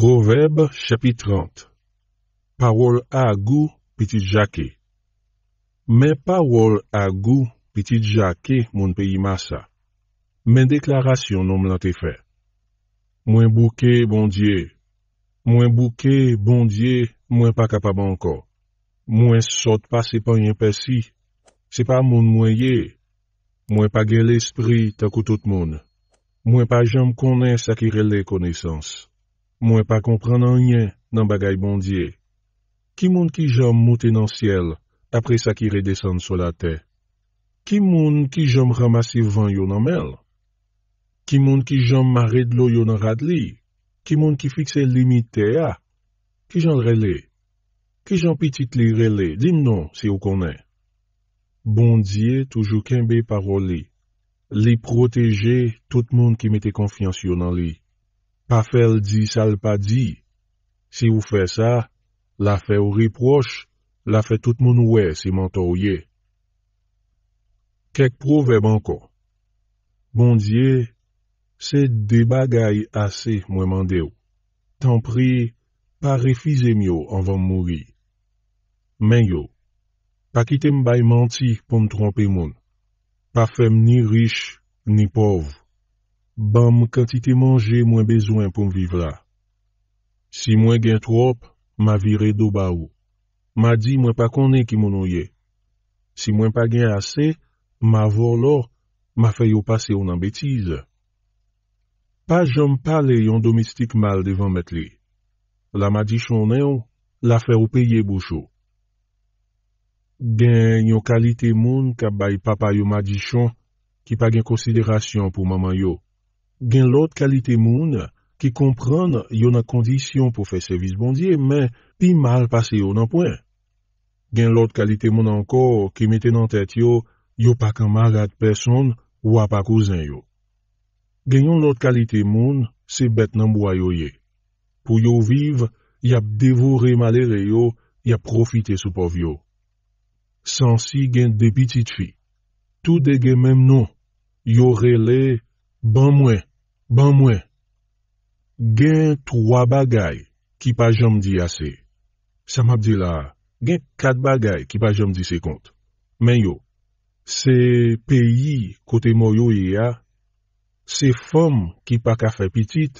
Proverbe chapit 30 Pawol a gu piti jake Men pawol a gu piti jake moun peyi masa. Men deklarasyon nou m lan te fe. Mwen bouke, bon die. Mwen bouke, bon die, mwen pa kapab anko. Mwen sot pa se pan yon pesi. Se pa moun mwen ye. Mwen pa gen l'espri takou tout moun. Mwen pa jom konen sakire le konesans. Mwen pa kompren nan yen nan bagay bondye. Ki moun ki jom mouten nan siel apre sa ki redesen sou la te. Ki moun ki jom ramasiv van yon nan mel. Ki moun ki jom mare dlo yon nan rad li. Ki moun ki fikse limit te a. Ki jom rele. Ki jom pitit li rele. Dimnon si ou konen. Bondye toujou kenbe paroli. Li proteje tout moun ki mette konfiansyon nan li. Pa fel di sal pa di. Si ou fe sa, la fe ou riproche, la fe tout bon moun wè si mante ou ye. Kek prouvem ankon. Bondye, se debagay ase mwen mande ou. Tan pri, pa refize myo anvan mou ri. Men yo, pa kitem bay manti pou mtrompe moun. Pa fem ni rish, ni pov. Bam kantite manje mwen bezwen pou mwiv la. Si mwen gen trop, ma vire do ba ou. Ma di mwen pa konen ki moun ou ye. Si mwen pa gen ase, ma vor lor, ma feyo pase ou nan betize. Pa jom pale yon domestik mal devan met li. La madichon nou, la feyo peye bou chou. Gen yon kalite moun ka bay papa yo madichon ki pa gen konsiderasyon pou maman yo. Gen lot kalite moun ki kompran yon a kondisyon pou fe servis bondye, men pi mal pase yo nan poen. Gen lot kalite moun anko ki meten an tèt yo, yo pa kamar at person wapakouzen yo. Gen yon lot kalite moun, sebet nan mwayo ye. Pou yo viv, yap devore malere yo, yap profite soupov yo. Sansi gen depitit fi. Tout dege mem nou, yo rele ban mwen. Ban mwen, gen trwa bagay ki pa jom di ase. Sa map di la, gen kat bagay ki pa jom di sekont. Men yo, se peyi kote mo yo ye ya, se fom ki pa ka fe pitit,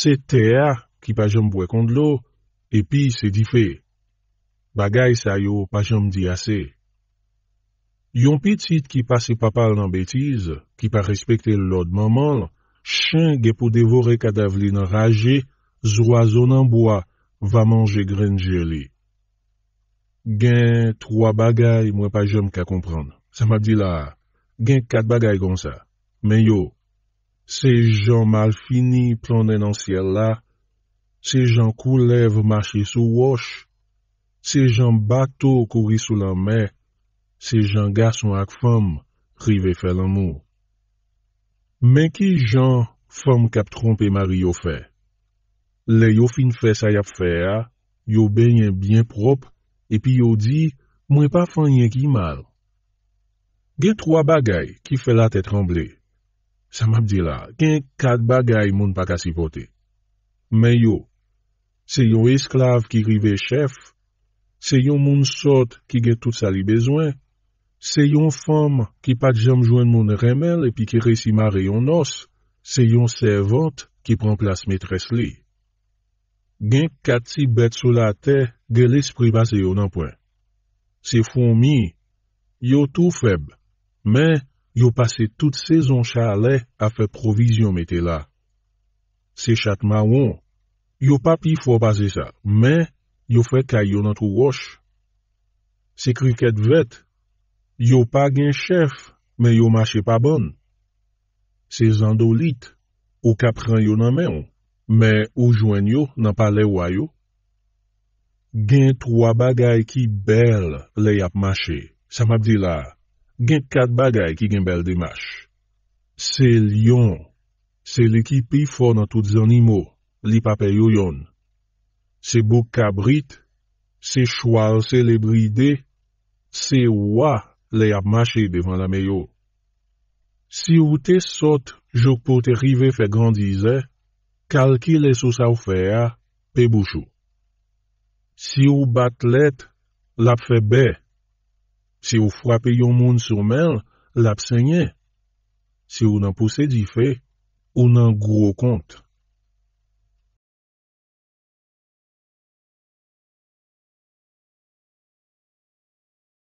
se teya ki pa jom bwe kond lo, epi se di fe. Bagay sa yo pa jom di ase. Yon pitit ki pa se pa pal nan betiz, ki pa respekte lod maman l, chan gen pou devore kadaveli nan raje, zwa zonan boa, va manje gren jeli. Gen, troa bagay, mwen pa jem ka kompran. Sa ma di la, gen kat bagay kon sa. Men yo, se jan mal fini plonnen nan siel la, se jan koulev machi sou wosh, se jan bato kouri sou lan me, se jan gason ak fom, rive fel anmou. Men ki jan fèm kap trompe mari yo fè? Le yo fin fè sa yap fè a, yo bè yon bien prop, epi yo di, mwen pa fè yon ki mal. Gen troa bagay ki fè la tè tremble. Sa map di la, gen kat bagay moun pa kasi pote. Men yo, se yo esklav ki rive chef, se yo moun sot ki gen tout sa li bezwen, Se yon fom ki pat jom jwen moun remel epi ki resi mare yon os, se yon servant ki pran plas metres li. Genk kati bet sou la te, genk l'esprit base yon anpwen. Se foun mi, yo tou feb, men, yo pase tout sezon chale a fe provizyon metela. Se chatman won, yo papi fwa base sa, men, yo fe kaj yon anpwen. Se kriket vet, Yo pa gen chef, men yo mache pa bon. Se zando lit, ou ka pren yo nan men ou, men ou jwen yo nan pa le wayo. Gen troa bagay ki bel le yap mache, sa mabdi la, gen kat bagay ki gen bel de mache. Se lion, se le ki pi fon an tout zanimo, li pa pe yo yon. Se bouk kabrit, se chwal se le bride, se wwa. le ap mache devan la meyo. Si ou te sot, jok pou te rive fe grandize, kalki le sou sa ou fe a, pe bouchou. Si ou bat let, lap fe be. Si ou fwape yon moun sou men, lap se nye. Si ou nan puse di fe, ou nan gro kont.